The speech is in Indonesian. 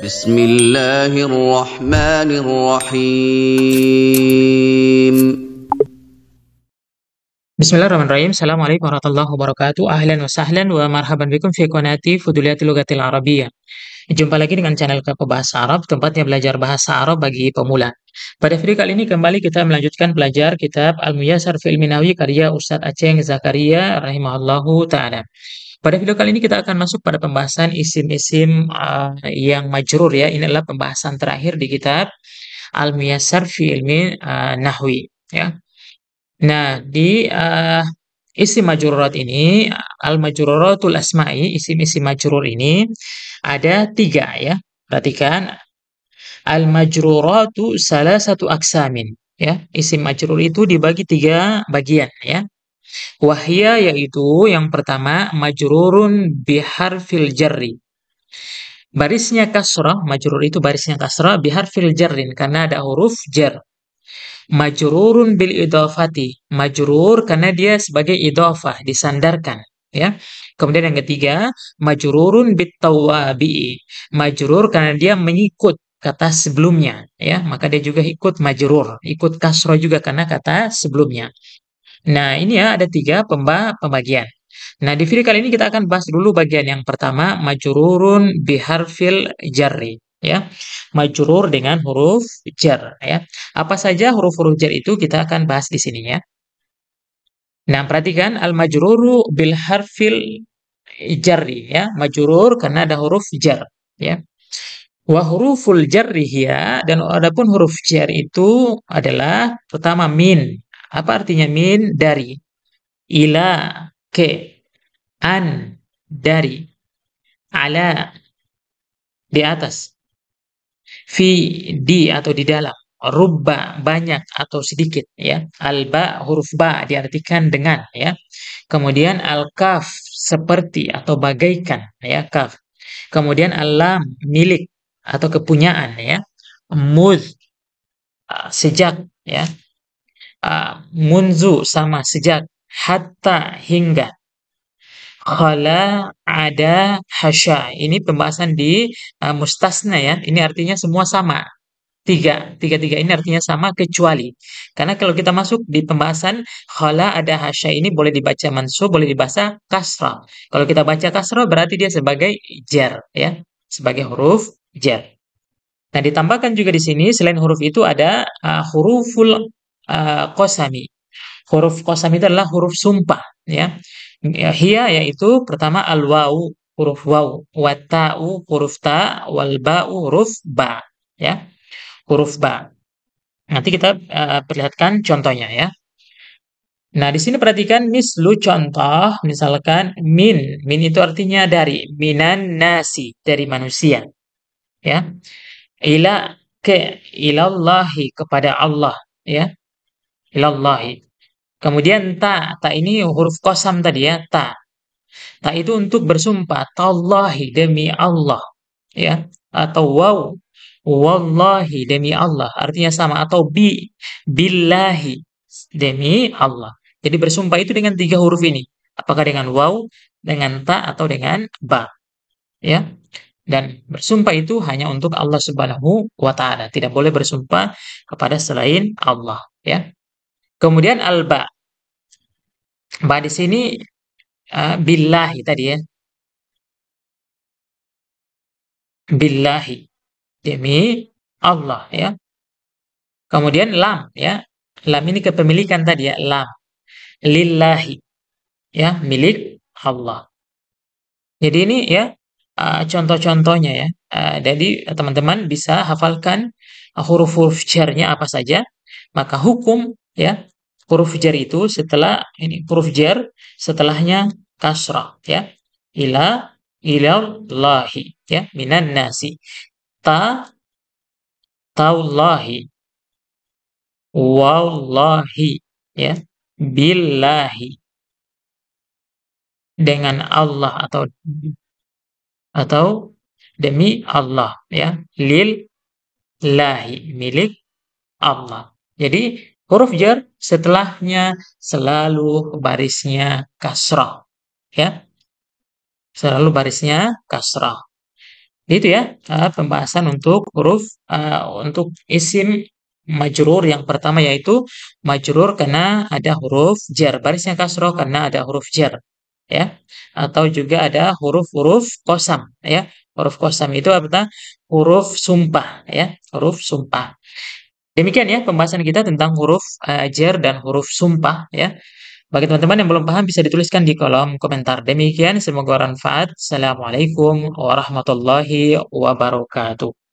Bismillahirrahmanirrahim. الله الرحمن الرحيم بسم الله الرحمن الرحيم السلام عليكم ورحمة الله وبركاته أهلا وسهلا ومرحبا Jumpa lagi dengan channel Kepo Bahasa Arab, tempatnya belajar bahasa Arab bagi pemula. Pada video kali ini kembali kita melanjutkan belajar kitab Al-Muyasar Fil Minawi karya Ustadz Aceh Zakaria rahimahullahu ta'ala. Pada video kali ini kita akan masuk pada pembahasan isim-isim uh, yang majrur ya. Ini adalah pembahasan terakhir di kitab Al-Miyasar fi Ilmi uh, Nahwi ya. Nah, di uh, isim majrurat ini al-majruratul asma'i, isim-isim majrur ini ada tiga ya. Perhatikan al-majruratu salah satu aksamin ya. Isim majrur itu dibagi tiga bagian ya. Wahya yaitu yang pertama majrurun biharfil jarri. Barisnya kasroh majrur itu barisnya kasrah biharfil jarrin karena ada huruf jar. Majrurun bil idhafati, majrur karena dia sebagai idhafah, disandarkan, ya. Kemudian yang ketiga, majrurun bit tawabi, majrur karena dia mengikut kata sebelumnya ya maka dia juga ikut majrur ikut kasro juga karena kata sebelumnya Nah, ini ya ada tiga pemba pembagian. Nah, di video kali ini kita akan bahas dulu bagian yang pertama, majururun biharfil jarri. Ya, majurur dengan huruf jar. Ya, apa saja huruf-huruf jar itu kita akan bahas di sini ya. Nah, perhatikan al majururu bil harfil jarri ya, majurur karena ada huruf jar ya. wahruful huruful jarri ya, dan adapun huruf jar itu adalah pertama min apa artinya min? Dari. Ila, ke. An, dari. Ala, di atas. Fi, di atau di dalam. Rubba, banyak atau sedikit. ya Alba, huruf ba, diartikan dengan. ya Kemudian al-kaf, seperti atau bagaikan. ya Kaf. Kemudian alam, milik atau kepunyaan. ya mud ah, sejak. ya Ah, munzu sama sejak hatta hingga khala ada hasya ini pembahasan di uh, mustasna ya ini artinya semua sama tiga tiga tiga ini artinya sama kecuali karena kalau kita masuk di pembahasan khala ada hasya ini boleh dibaca mansu boleh dibaca kasra kalau kita baca kasra berarti dia sebagai jer ya sebagai huruf jer Nah, ditambahkan juga di sini selain huruf itu ada uh, huruful kosami. Eh, huruf kosami itu adalah huruf sumpah ya. ya Hia yaitu pertama al wau huruf wau, wata'u huruf ta, wal huruf ba ya. Huruf ba. Nanti kita uh, perlihatkan contohnya ya. Nah, di sini perhatikan mislu contoh, misalkan min. Min itu artinya dari minan nasi, dari manusia. Ya. Ila ke ilallahi kepada Allah, ya ilallahi. Kemudian ta, ta ini huruf kosam tadi ya, ta. Ta itu untuk bersumpah, tallahi demi Allah. Ya, atau waw, wallahi demi Allah. Artinya sama, atau bi, billahi demi Allah. Jadi bersumpah itu dengan tiga huruf ini. Apakah dengan waw, dengan ta, atau dengan ba. Ya, dan bersumpah itu hanya untuk Allah Subhanahu wa taala. Tidak boleh bersumpah kepada selain Allah, ya. Kemudian alba. Ba di sini uh, billahi tadi ya. Billahi. Demi Allah ya. Kemudian lam ya. Lam ini kepemilikan tadi ya, lam. Lillahi. Ya, milik Allah. Jadi ini ya uh, contoh-contohnya ya. Uh, jadi teman-teman bisa hafalkan huruf-huruf jarnya apa saja, maka hukum ya huruf jar itu setelah ini huruf jar setelahnya kasrah ya ila ilallahi ya minan nasi ta taullahi wallahi ya billahi dengan Allah atau atau demi Allah ya lil lahi milik Allah. Jadi huruf jar setelahnya selalu barisnya kasrah ya selalu barisnya kasrah itu ya eh, pembahasan untuk huruf uh, untuk isim majrur yang pertama yaitu majrur karena ada huruf jar barisnya kasrah karena ada huruf jar ya atau juga ada huruf-huruf kosam ya huruf kosam itu apa huruf sumpah ya huruf sumpah Demikian ya pembahasan kita tentang huruf ajar eh, dan huruf sumpah ya. Bagi teman-teman yang belum paham bisa dituliskan di kolom komentar. Demikian semoga bermanfaat. Assalamualaikum warahmatullahi wabarakatuh.